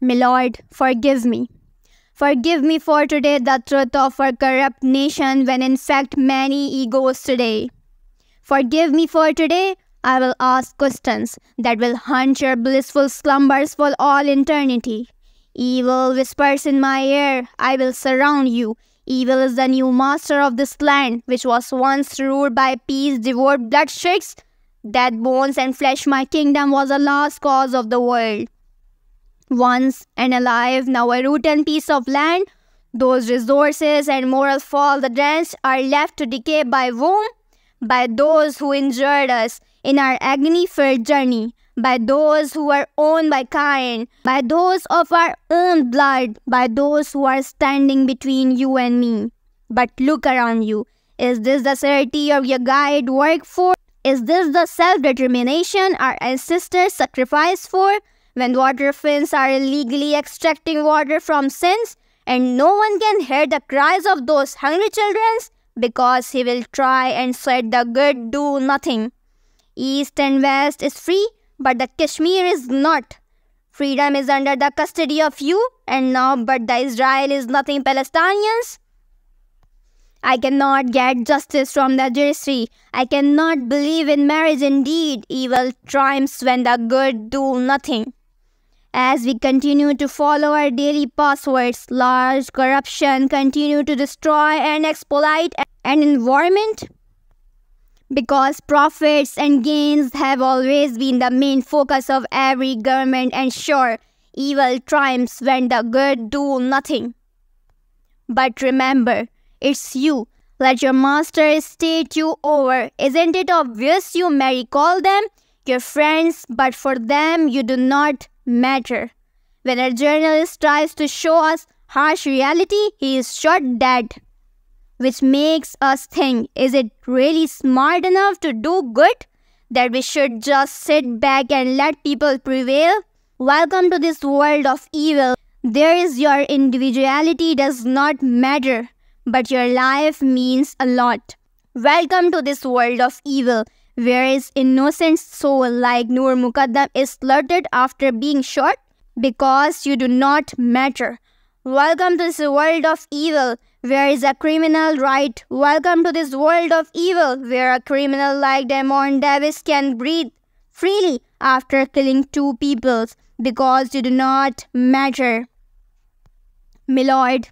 My Lord, forgive me. Forgive me for today the truth of our corrupt nation when in fact many egos today. Forgive me for today, I will ask questions that will haunt your blissful slumbers for all eternity. Evil whispers in my ear, I will surround you. Evil is the new master of this land, which was once ruled by peace, devoured bloodstreaks, dead bones and flesh my kingdom was the last cause of the world once and alive, now a rotten piece of land. Those resources and moral fall the drenched are left to decay by whom? By those who injured us in our agony-filled journey, by those who are owned by Cain, by those of our own blood, by those who are standing between you and me. But look around you. Is this the charity of your guide work for? Is this the self-determination our ancestors sacrificed for? when water fins are illegally extracting water from sins, and no one can hear the cries of those hungry children because he will try and sweat the good do nothing. East and West is free, but the Kashmir is not. Freedom is under the custody of you, and now but the Israel is nothing Palestinians. I cannot get justice from the judiciary. I cannot believe in marriage indeed. Evil triumphs when the good do nothing. As we continue to follow our daily passwords, large corruption continue to destroy and exploit an environment because profits and gains have always been the main focus of every government and sure, evil triumphs when the good do nothing. But remember, it's you let your master state you over. Isn't it obvious you marry call them your friends, but for them you do not matter. When a journalist tries to show us harsh reality, he is shot dead. Which makes us think is it really smart enough to do good? That we should just sit back and let people prevail? Welcome to this world of evil. There is your individuality does not matter, but your life means a lot. Welcome to this world of evil. Whereas innocent soul like Nur Mukaddam is slaughtered after being shot because you do not matter. Welcome to this world of evil where is a criminal right. Welcome to this world of evil where a criminal like Damon Davis can breathe freely after killing two peoples because you do not matter. Milord.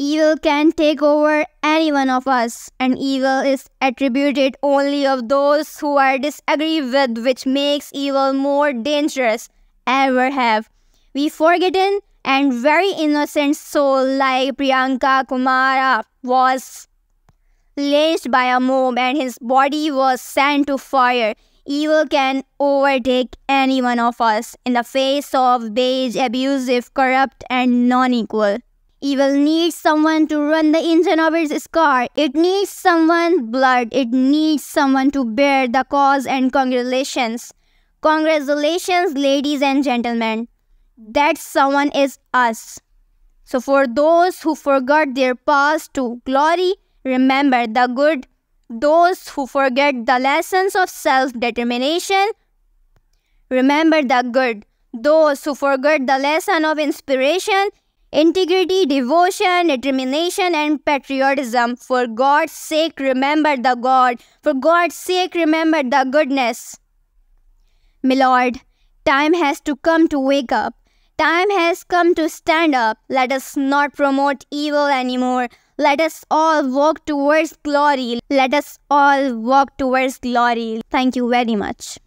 Evil can take over any one of us, and evil is attributed only of those who are disagree with, which makes evil more dangerous ever have. We forgotten and very innocent soul like Priyanka Kumara was lynched by a mob and his body was sent to fire. Evil can overtake any one of us in the face of beige, abusive, corrupt, and non equal. It will need someone to run the engine of its car. It needs someone's blood. It needs someone to bear the cause and congratulations. Congratulations, ladies and gentlemen. That someone is us. So for those who forgot their past to glory, remember the good. Those who forget the lessons of self-determination, remember the good. Those who forget the lesson of inspiration, integrity, devotion, determination, and patriotism. For God's sake, remember the God. For God's sake, remember the goodness. My Lord, time has to come to wake up. Time has come to stand up. Let us not promote evil anymore. Let us all walk towards glory. Let us all walk towards glory. Thank you very much.